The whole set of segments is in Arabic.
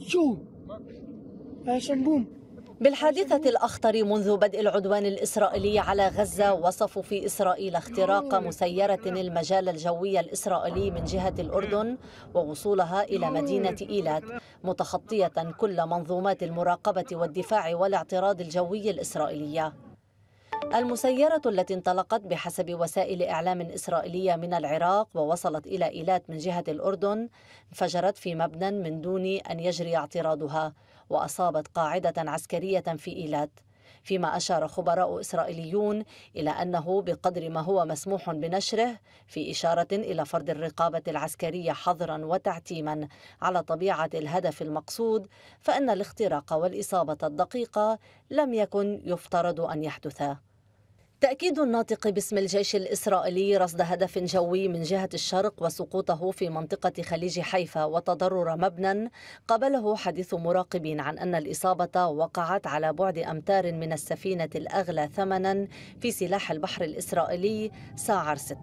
شو عشان بوم بالحادثة الأخطر منذ بدء العدوان الإسرائيلي على غزة وصفوا في إسرائيل اختراق مسيرة المجال الجوي الإسرائيلي من جهة الأردن ووصولها إلى مدينة إيلات متخطية كل منظومات المراقبة والدفاع والاعتراض الجوي الإسرائيلية المسيرة التي انطلقت بحسب وسائل إعلام إسرائيلية من العراق ووصلت إلى إيلات من جهة الأردن انفجرت في مبنى من دون أن يجري اعتراضها وأصابت قاعدة عسكرية في إيلات فيما أشار خبراء إسرائيليون إلى أنه بقدر ما هو مسموح بنشره في إشارة إلى فرض الرقابة العسكرية حظرا وتعتيما على طبيعة الهدف المقصود فإن الاختراق والإصابة الدقيقة لم يكن يفترض أن يحدثا تأكيد الناطق باسم الجيش الإسرائيلي رصد هدف جوي من جهة الشرق وسقوطه في منطقة خليج حيفا وتضرر مبنى قبله حديث مراقبين عن أن الإصابة وقعت على بعد أمتار من السفينة الأغلى ثمنا في سلاح البحر الإسرائيلي ساعر 6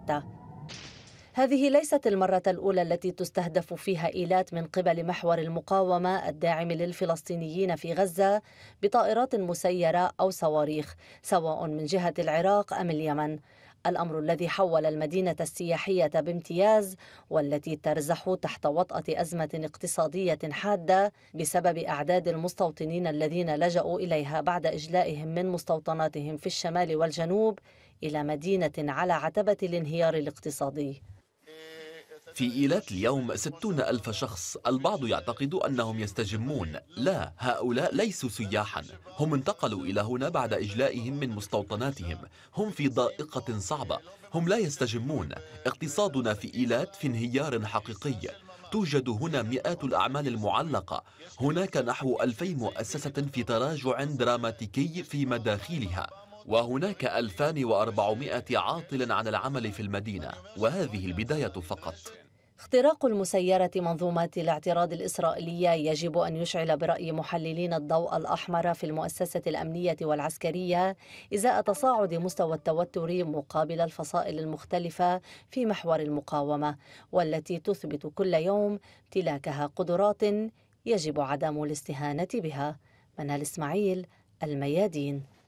هذه ليست المرة الأولى التي تستهدف فيها إيلات من قبل محور المقاومة الداعم للفلسطينيين في غزة بطائرات مسيرة أو صواريخ سواء من جهة العراق أم اليمن الأمر الذي حول المدينة السياحية بامتياز والتي ترزح تحت وطأة أزمة اقتصادية حادة بسبب أعداد المستوطنين الذين لجأوا إليها بعد إجلائهم من مستوطناتهم في الشمال والجنوب إلى مدينة على عتبة الانهيار الاقتصادي في إيلات اليوم ستون ألف شخص البعض يعتقد أنهم يستجمون لا هؤلاء ليسوا سياحا هم انتقلوا إلى هنا بعد إجلائهم من مستوطناتهم هم في ضائقة صعبة هم لا يستجمون اقتصادنا في إيلات في انهيار حقيقي توجد هنا مئات الأعمال المعلقة هناك نحو ألفي مؤسسة في تراجع دراماتيكي في مداخيلها وهناك 2400 عاطل عن العمل في المدينة وهذه البداية فقط اختراق المسيرة منظومات الاعتراض الإسرائيلية يجب أن يشعل برأي محللين الضوء الأحمر في المؤسسة الأمنية والعسكرية إزاء تصاعد مستوى التوتر مقابل الفصائل المختلفة في محور المقاومة والتي تثبت كل يوم امتلاكها قدرات يجب عدم الاستهانة بها منال إسماعيل الميادين